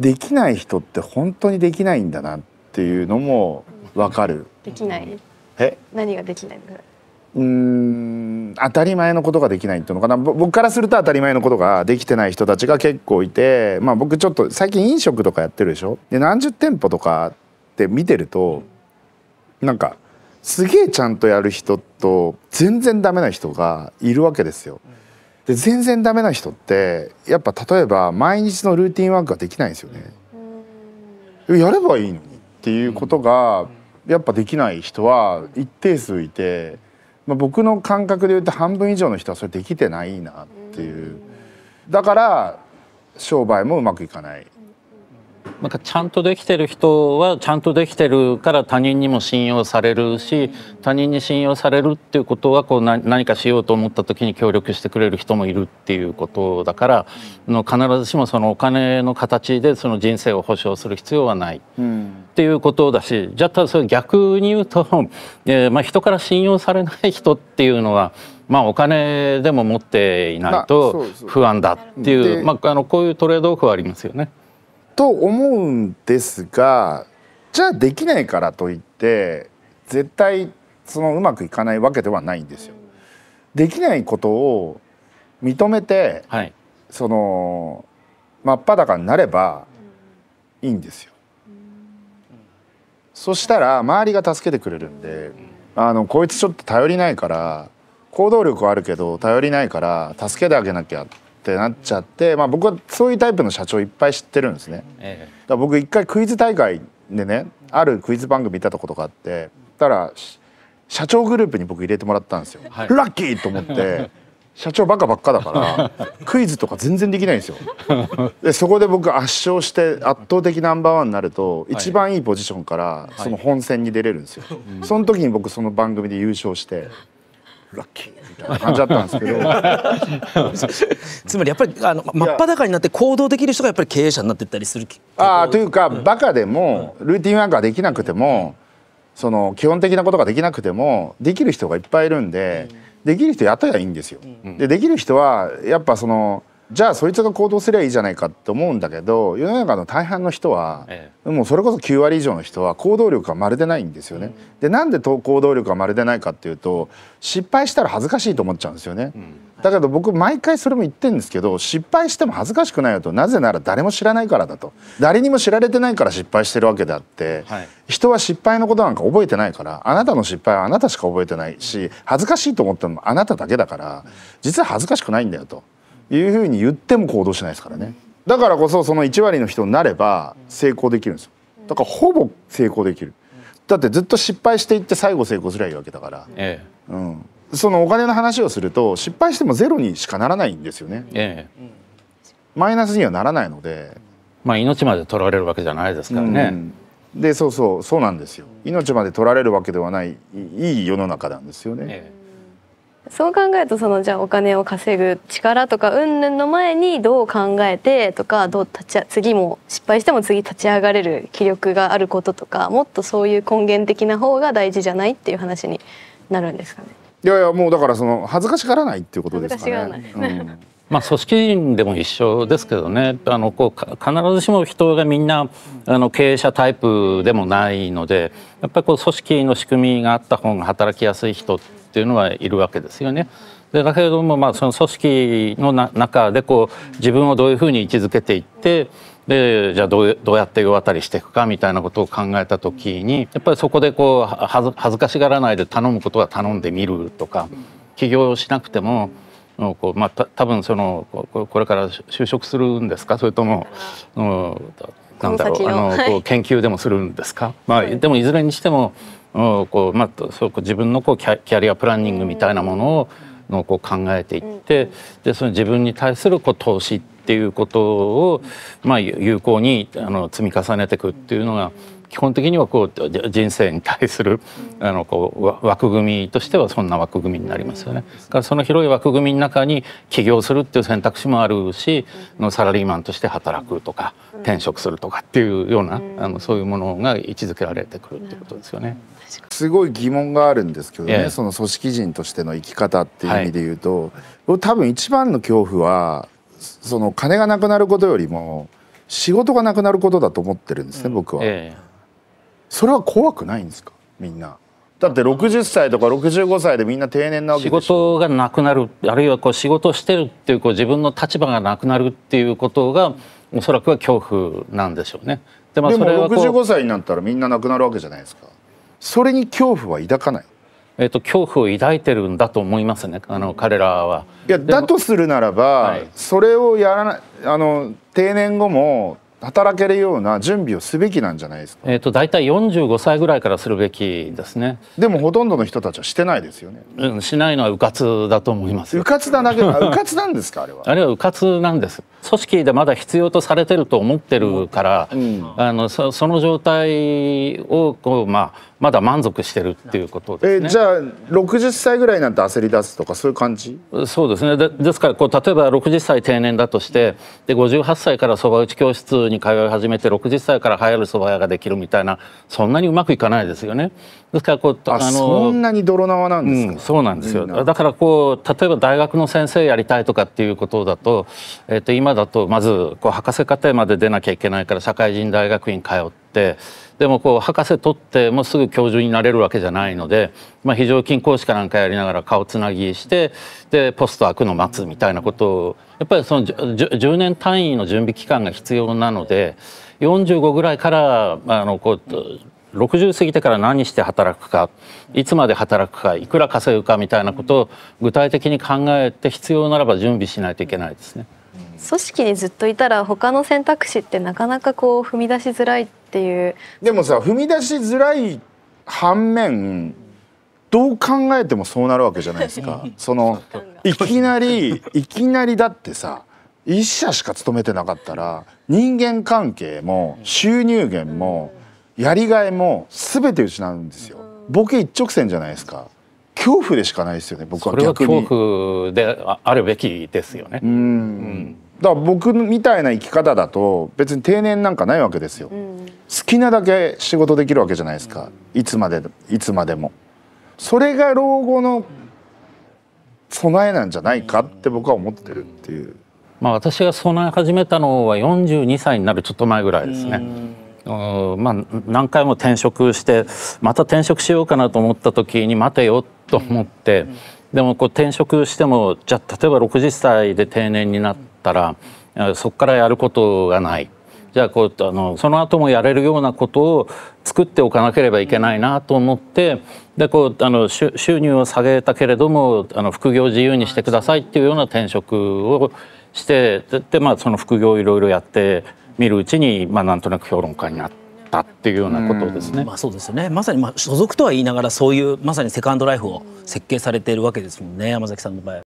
できない人って本当にできないんだなっていうのもわかる。できない。え？何ができないうん当たり前のことができないっていうのかな僕からすると当たり前のことができてない人たちが結構いてまあ僕ちょっと最近飲食とかやってるでしょで何十店舗とかって見てるとなんかすげえちゃんとやる人と全然ダメな人がいるわけですよ。で全然ダメな人ってやっぱ例えば毎日のルーティンワークができないんですよね。やればいいのにっていうことがやっぱできない人は一定数いて、まあ、僕の感覚で言うと半分以上の人はそれできてないなっていうだから商売もうまくいかないなんかちゃんとできてる人はちゃんとできてるから他人にも信用されるし他人に信用されるっていうことはこう何かしようと思った時に協力してくれる人もいるっていうことだからの必ずしもそのお金の形でその人生を保障する必要はないっていうことだしじゃあただそれ逆に言うと、えまあ人から信用されない人っていうのはまあ、お金でも持っていないと不安だっていう、まあ、あのこういうトレードオフはありますよね。と思うんですがじゃあできないからといって絶対そのうまくいかないわけではないんですよ。できないことを認めて、はい、その真っ裸になればいいんですよ。そしたら周りが助けてくれるんで、あのこいつちょっと頼りないから行動力はあるけど頼りないから助けてあげなきゃっってなっちゃって、まあ、僕はそういうタイプの社長いっぱい知ってるんですね。だから僕一回クイズ大会でねあるクイズ番組見たとことがあってたら社長グループに僕入れてもらったんですよ。はい、ラッキーと思って 社長バカばっかだからクイズとか全然できないんですよ。でそこで僕圧勝して圧倒的ナンバーワンになると、一番いいポジションからその本戦に出れるんですよ。はい、その時に僕その番組で優勝して。ラッキーみたいな感じだったんですけど つまりやっぱりあの真っ裸になって行動できる人がやっぱり経営者になってったりするあというか、うん、バカでもルーティンワークができなくても、うん、その基本的なことができなくてもできる人がいっぱいいるんで、うん、できる人やったらいいんですよ。でできる人はやっぱそのじゃあそいつが行動すりゃいいじゃないかって思うんだけど世の中の大半の人は、ええ、もうそれこそ9割以上の人は行動力がまるでないんですよね。うん、でなんで行動力がまるでないかっていうと失敗したら恥ずかしいと思っちゃうんですよね。うんだけど僕毎回それも言ってるんですけど失敗しても恥ずかしくないよとなぜなら誰も知らないからだと誰にも知られてないから失敗してるわけであって、はい、人は失敗のことなんか覚えてないからあなたの失敗はあなたしか覚えてないし恥ずかしいと思ったのもあなただけだから実は恥ずかしくないんだよと。いうふうに言っても行動しないですからねだからこそその1割の人になれば成功できるんですよだからほぼ成功できるだってずっと失敗していって最後成功すりゃいいわけだから、ええ、うん、そのお金の話をすると失敗してもゼロにしかならないんですよね、ええ、マイナスにはならないのでまあ命まで取られるわけじゃないですからね、うんでそうそうそうなんですよ命まで取られるわけではないいい世の中なんですよね、ええ、そう考えるとそのじゃあお金を稼ぐ力とか云々の前にどう考えてとかどう立ち次も失敗しても次立ち上がれる気力があることとかもっとそういう根源的な方が大事じゃないっていう話になるんですかね。いやいやもうだからその恥ずかしがらないっていうことですかね。うん、まあ組織でも一緒ですけどねあのこう必ずしも人がみんなあの経営者タイプでもないのでやっぱりこう組織の仕組みがあった方が働きやすい人ってっていうのはいるわけですよね。でだけれどもまあその組織の中でこう自分をどういうふうに位置づけていってでじゃあどうどうやって世渡りしていくかみたいなことを考えた時にやっぱりそこでこう恥ずかしがらないで頼むことは頼んでみるとか起業しなくてもこう、まあ、た多分そのこれから就職するんですかそれとも。なんだろうあの、こう研究でもするんですか、まあ、でもいずれにしてもこう、まあ、そう自分のこうキャキャリアプランニングみたいなものをのこう考えていって、でその自分に対するこう投資っていうことを、まあ、有効にあの積み重ねていくっていうのが、うん基本的にはこう人生に対するあのこう枠組みとしてはそんな枠組みになりますよね。だからその広い枠組みの中に起業するっていう選択肢もあるしのサラリーマンとして働くとか転職するとかっていうようなあのそういうものが位置づけられてくるってことですよね。すごい疑問があるんですけどね、その組織人としての生き方っていう意味で言うと、はい、多分一番の恐怖はその金がなくなることよりも仕事がなくなることだと思ってるんですね、うん、僕は。えそれは怖くないんですかみんなだって60歳とか65歳でみんな定年なわけ仕事がなくなるあるいはこう仕事してるっていうこう自分の立場がなくなるっていうことがおそらくは恐怖なんでしょうねで,、まあ、それはでも65歳になったらみんななくなるわけじゃないですかそれに恐怖は抱かないえーと、と恐怖を抱いてるんだと思いますねあの彼らは。いやだとするならば、はい、それをやらないあの定年後も働けるような準備をすべきなんじゃないですか。えっ、ー、と大体四十五歳ぐらいからするべきですね。でもほとんどの人たちはしてないですよね。うん、しないのは迂闊だと思います。迂闊だなけ迂闊なんですかあれは。あれは迂闊なんです。組織でまだ必要とされてると思ってるから、うん、あのそその状態をこうまあまだ満足してるっていうことですね。えー、じゃあ六十歳ぐらいなんて焦り出すとかそういう感じ？そうですね。でですからこう例えば六十歳定年だとして、で五十八歳からそば打ち教室にに通い始めて60歳から流行る蕎麦屋ができるみたいなそんなにうまくいかないですよね。ですからこうあのそんなに泥縄なんです、うん、そうなんですよ。だからこう例えば大学の先生やりたいとかっていうことだと、えっ、ー、と今だとまずこう博士課程まで出なきゃいけないから社会人大学院通って。ってでもこう博士取ってもうすぐ教授になれるわけじゃないので、まあ、非常勤講師かなんかやりながら顔つなぎしてでポスト開くの待つみたいなことをやっぱりその 10, 10年単位の準備期間が必要なので45ぐらいからあのこう60過ぎてから何して働くかいつまで働くかいくら稼ぐかみたいなことを具体的に考えて必要ならば準備しないといけないですね。組織にずっといたら他の選択肢ってなかなかこう踏み出しづらいっていうでもさ踏み出しづらい反面どう考えてもそうなるわけじゃないですか そのいきなりいきなりだってさ一社しか勤めてなかったら人間関係も収入源もやりがいも全て失うんですよボケ一直線じゃないですか恐怖でしかないですよね僕は逆に恐怖であるべきですよねうんだから僕みたいな生き方だと別に定年なんかないわけですよ、うん、好きなだけ仕事できるわけじゃないですか、うん、いつまでいつまでもそれが老後の備えなんじゃないかって僕は思ってるっていう、まあ、私が備え始めたのは42歳になるちょっと前ぐらいですね、うん、まあ、何回も転職してまた転職しようかなと思った時に待てよと思って、でもこう転職してもじゃあ例えば60歳で定年になっったらそこからやることがない。じゃあこうあのその後もやれるようなことを作っておかなければいけないなと思ってでこうあの収入を下げたけれどもあの副業自由にしてくださいっていうような転職をしてでまあその副業をいろいろやってみるうちに、まあ、なんとなく評論家になったっていうようなことですね。まあそうですよね。まさにまあ所属とは言いながらそういうまさにセカンドライフを設計されているわけですもんね。山崎さんの場合。